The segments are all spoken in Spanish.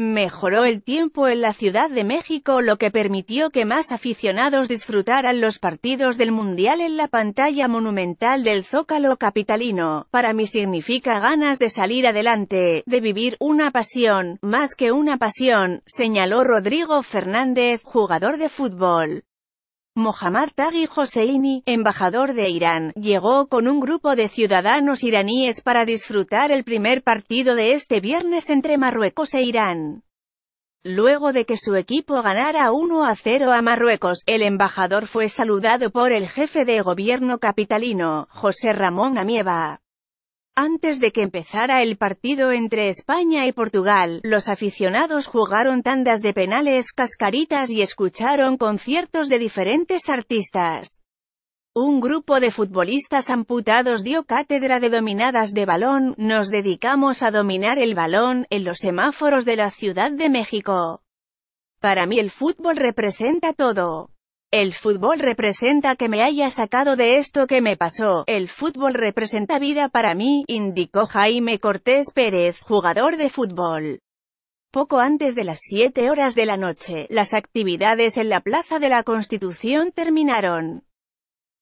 Mejoró el tiempo en la Ciudad de México lo que permitió que más aficionados disfrutaran los partidos del Mundial en la pantalla monumental del Zócalo capitalino. Para mí significa ganas de salir adelante, de vivir una pasión, más que una pasión, señaló Rodrigo Fernández, jugador de fútbol. Mohammad Taghi Hosseini, embajador de Irán, llegó con un grupo de ciudadanos iraníes para disfrutar el primer partido de este viernes entre Marruecos e Irán. Luego de que su equipo ganara 1 a 0 a Marruecos, el embajador fue saludado por el jefe de gobierno capitalino, José Ramón Amieva. Antes de que empezara el partido entre España y Portugal, los aficionados jugaron tandas de penales, cascaritas y escucharon conciertos de diferentes artistas. Un grupo de futbolistas amputados dio cátedra de dominadas de balón, nos dedicamos a dominar el balón, en los semáforos de la Ciudad de México. Para mí el fútbol representa todo. El fútbol representa que me haya sacado de esto que me pasó. El fútbol representa vida para mí, indicó Jaime Cortés Pérez, jugador de fútbol. Poco antes de las siete horas de la noche, las actividades en la Plaza de la Constitución terminaron.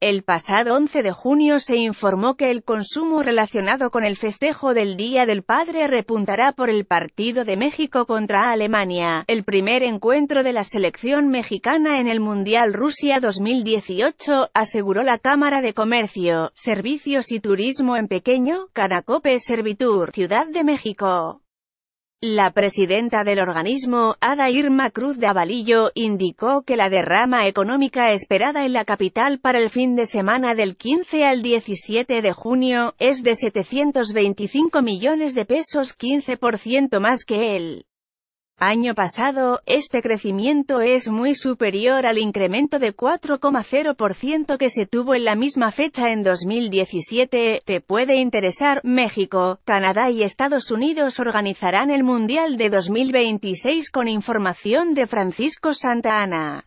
El pasado 11 de junio se informó que el consumo relacionado con el festejo del Día del Padre repuntará por el partido de México contra Alemania, el primer encuentro de la selección mexicana en el Mundial Rusia 2018, aseguró la Cámara de Comercio, Servicios y Turismo en Pequeño, Canacope Servitur, Ciudad de México. La presidenta del organismo, Ada Irma Cruz de Avalillo, indicó que la derrama económica esperada en la capital para el fin de semana del 15 al 17 de junio, es de 725 millones de pesos 15% más que el año pasado, este crecimiento es muy superior al incremento de 4,0% que se tuvo en la misma fecha en 2017. Te puede interesar, México, Canadá y Estados Unidos organizarán el Mundial de 2026 con información de Francisco Santa Ana.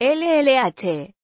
LLH